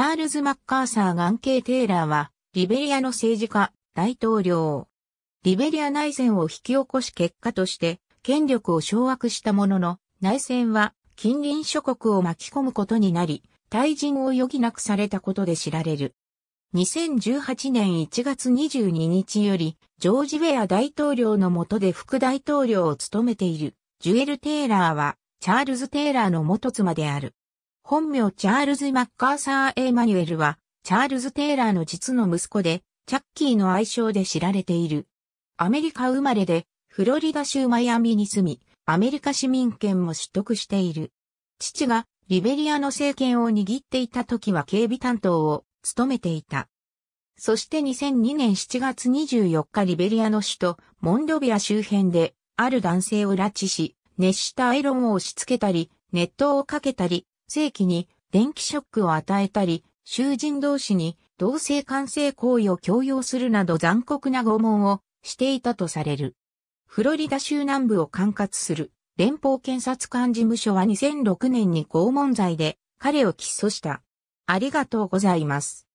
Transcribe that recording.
チャールズ・マッカーサーンケイ・テイラーは、リベリアの政治家、大統領。リベリア内戦を引き起こし結果として、権力を掌握したものの、内戦は近隣諸国を巻き込むことになり、退陣を余儀なくされたことで知られる。2018年1月22日より、ジョージ・ウェア大統領の下で副大統領を務めている、ジュエル・テイラーは、チャールズ・テイラーの元妻である。本名チャールズ・マッカーサー・エイマニュエルは、チャールズ・テイラーの実の息子で、チャッキーの愛称で知られている。アメリカ生まれで、フロリダ州マイアミに住み、アメリカ市民権も取得している。父がリベリアの政権を握っていた時は警備担当を務めていた。そして2002年7月24日リベリアの首都モンドビア周辺である男性を拉致し、熱したアイロンを押し付けたり、熱湯をかけたり、世紀に電気ショックを与えたり、囚人同士に同性感性行為を強要するなど残酷な拷問をしていたとされる。フロリダ州南部を管轄する連邦検察官事務所は2006年に拷問罪で彼を起訴した。ありがとうございます。